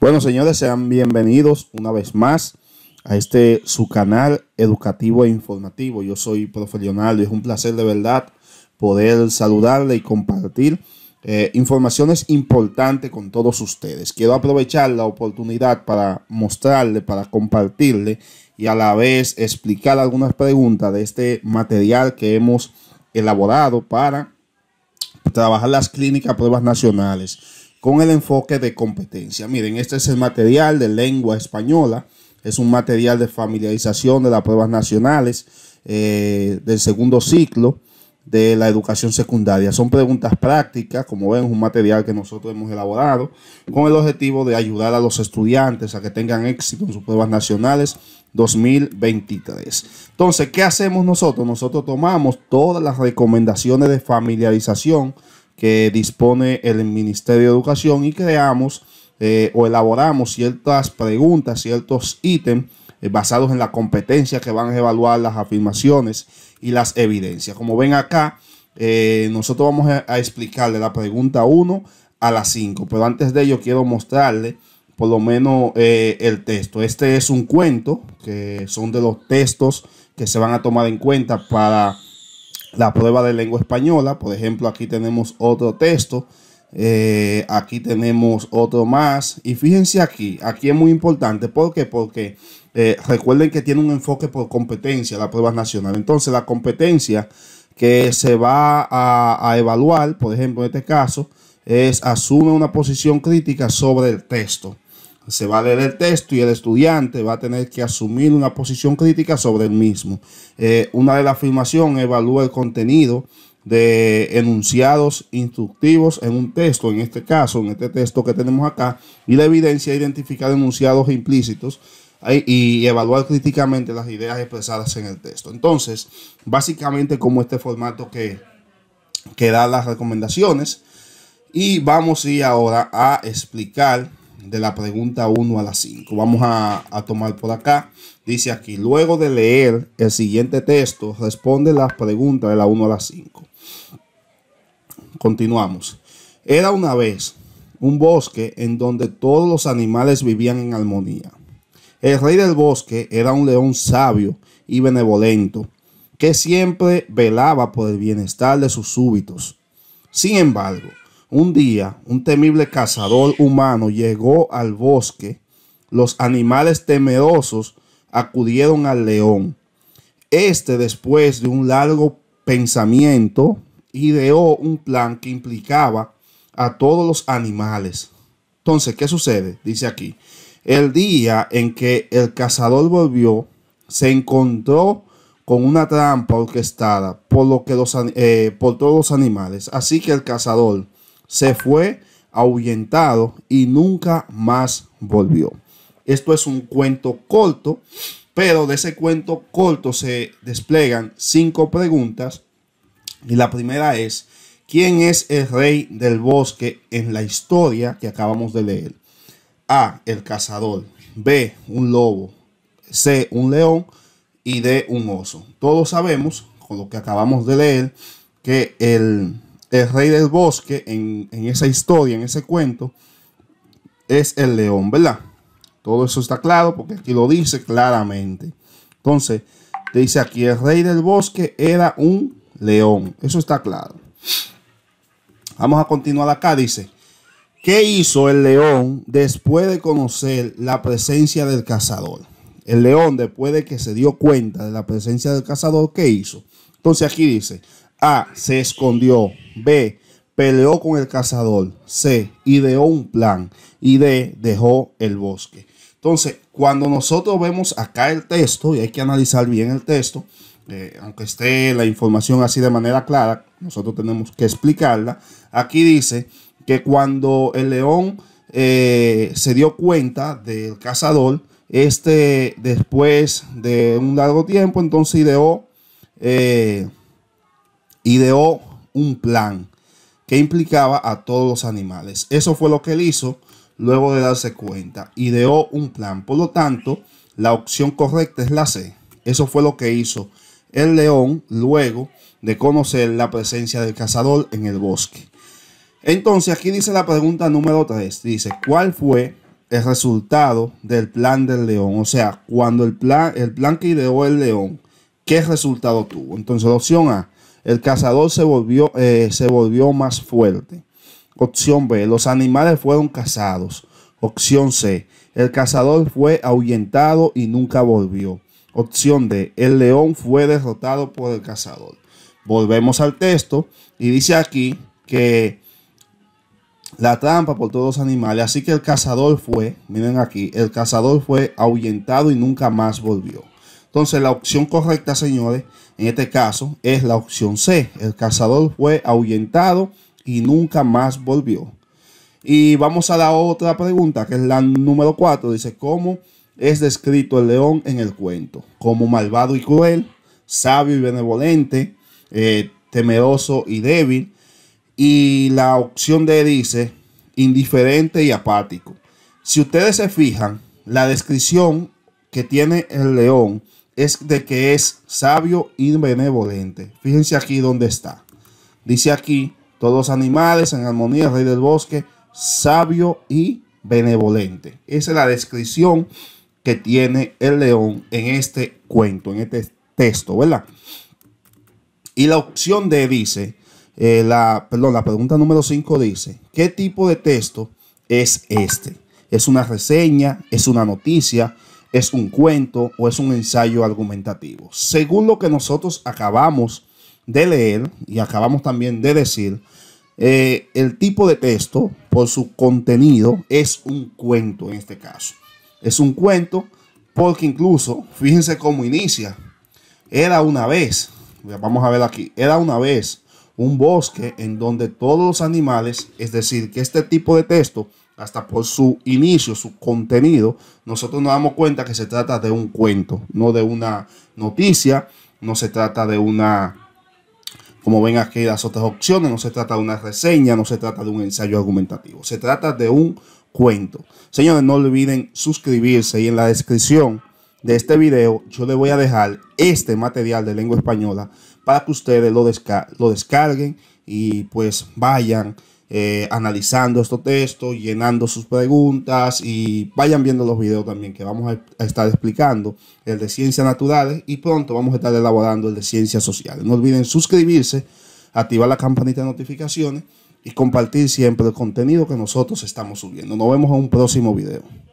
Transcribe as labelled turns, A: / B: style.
A: Bueno, señores, sean bienvenidos una vez más a este su canal educativo e informativo. Yo soy profesional. y es un placer de verdad poder saludarle y compartir eh, informaciones importantes con todos ustedes. Quiero aprovechar la oportunidad para mostrarle, para compartirle y a la vez explicar algunas preguntas de este material que hemos elaborado para trabajar las clínicas pruebas nacionales con el enfoque de competencia. Miren, este es el material de lengua española, es un material de familiarización de las pruebas nacionales eh, del segundo ciclo de la educación secundaria. Son preguntas prácticas, como ven, es un material que nosotros hemos elaborado con el objetivo de ayudar a los estudiantes a que tengan éxito en sus pruebas nacionales 2023. Entonces, ¿qué hacemos nosotros? Nosotros tomamos todas las recomendaciones de familiarización que dispone el Ministerio de Educación y creamos eh, o elaboramos ciertas preguntas, ciertos ítems eh, basados en la competencia que van a evaluar las afirmaciones y las evidencias. Como ven acá, eh, nosotros vamos a, explicarle la pregunta 1 a la 5, pero antes de ello quiero mostrarle por lo menos el texto. Este es un cuento que son de los textos que se van a tomar en cuenta para la prueba de lengua española. Por ejemplo, aquí tenemos otro texto. Eh, aquí tenemos otro más. Y fíjense aquí, aquí es muy importante. ¿Por qué? Porque eh, recuerden que tiene un enfoque por competencia la prueba nacional. Entonces, la competencia que se va a, a evaluar, por ejemplo, en este caso, es asume una posición crítica sobre el texto se va a leer el texto y el estudiante va a tener que asumir una posición crítica sobre el mismo. Eh, una de las afirmaciones evalúa el contenido de enunciados instructivos en un texto, en este caso, en este texto que tenemos acá, y la evidencia identificar enunciados implícitos y evaluar críticamente las ideas expresadas en el texto. Entonces, básicamente como este formato que, que da las recomendaciones, y vamos y ahora a explicar de la pregunta 1 a la 5. Vamos a, tomar por acá. Dice aquí, luego de leer el siguiente texto, responde las preguntas de la 1 a la 5. Continuamos. Era una vez un bosque en donde todos los animales vivían en armonía. El rey del bosque era un león sabio y benevolento, que siempre velaba por el bienestar de sus súbitos. Sin embargo, un día, un temible cazador humano llegó al bosque. Los animales temerosos acudieron al león. Este, después de un largo pensamiento, ideó un plan que implicaba a todos los animales. Entonces, ¿qué sucede? Dice aquí. El día en que el cazador volvió, se encontró con una trampa orquestada por, los, eh, por todos los animales. Así que el cazador se fue ahuyentado y nunca más volvió. Esto es un cuento corto, pero de ese cuento corto se desplegan cinco preguntas. Y la primera es, ¿quién es el rey del bosque en la historia que acabamos de leer? A, el cazador. B, un lobo. C, un león. Y D, un oso. Todos sabemos, con lo que acabamos de leer, que el el rey del bosque en, esa historia, en ese cuento, es el león, ¿verdad? Todo eso está claro porque aquí lo dice claramente. Entonces, dice aquí, el rey del bosque era un león. Eso está claro. Vamos a continuar acá, dice. ¿Qué hizo el león después de conocer la presencia del cazador? El león, después de que se dio cuenta de la presencia del cazador, ¿qué hizo? Entonces aquí dice, a. Se escondió. B. Peleó con el cazador. C. Ideó un plan. Y D. Dejó el bosque. Entonces, cuando nosotros vemos acá el texto, y hay que analizar bien el texto, eh, aunque esté la información así de manera clara, nosotros tenemos que explicarla. Aquí dice que cuando el león eh, se dio cuenta del cazador, este después de un largo tiempo, entonces ideó eh, ideó un plan que implicaba a todos los animales. Eso fue lo que él hizo luego de darse cuenta. Ideó un plan. Por lo tanto, la opción correcta es la C. Eso fue lo que hizo el león luego de conocer la presencia del cazador en el bosque. Entonces aquí dice la pregunta número 3. Dice, ¿cuál fue el resultado del plan del león? O sea, cuando el plan, el plan que ideó el león, ¿qué resultado tuvo? Entonces la opción A, el cazador se volvió, eh, se volvió más fuerte. Opción B. Los animales fueron cazados. Opción C. El cazador fue ahuyentado y nunca volvió. Opción D. El león fue derrotado por el cazador. Volvemos al texto y dice aquí que la trampa por todos los animales. Así que el cazador fue, miren aquí, el cazador fue ahuyentado y nunca más volvió. Entonces la opción correcta, señores, en este caso, es la opción C. El cazador fue ahuyentado y nunca más volvió. Y vamos a la otra pregunta, que es la número 4. Dice, ¿cómo es descrito el león en el cuento? Como malvado y cruel, sabio y benevolente, eh, temeroso y débil. Y la opción D dice, indiferente y apático. Si ustedes se fijan, la descripción que tiene el león es de que es sabio y benevolente. Fíjense aquí donde está. Dice aquí, todos los animales en armonía, rey del bosque, sabio y benevolente. Esa es la descripción que tiene el león en este cuento, en este texto, ¿verdad? Y la opción D dice, eh, la, perdón, la pregunta número 5 dice, ¿qué tipo de texto es este? ¿Es una reseña? ¿Es una noticia? es un cuento o es un ensayo argumentativo. Según lo que nosotros acabamos de leer y acabamos también de decir, eh, el tipo de texto, por su contenido, es un cuento en este caso. Es un cuento porque incluso, fíjense cómo inicia. Era una vez, vamos a ver aquí, era una vez un bosque en donde todos los animales, es decir, que este tipo de texto hasta por su inicio, su contenido, nosotros nos damos cuenta que se trata de un cuento, no de una noticia, no se trata de una, como ven aquí las otras opciones, no se trata de una reseña, no se trata de un ensayo argumentativo, se trata de un cuento. Señores, no olviden suscribirse y en la descripción de este video yo les voy a dejar este material de lengua española para que ustedes lo, lo descarguen y pues vayan eh, analizando estos textos, llenando sus preguntas y vayan viendo los videos también que vamos a estar explicando el de ciencias naturales y pronto vamos a estar elaborando el de ciencias sociales. No olviden suscribirse, activar la campanita de notificaciones y compartir siempre el contenido que nosotros estamos subiendo. Nos vemos en un próximo video.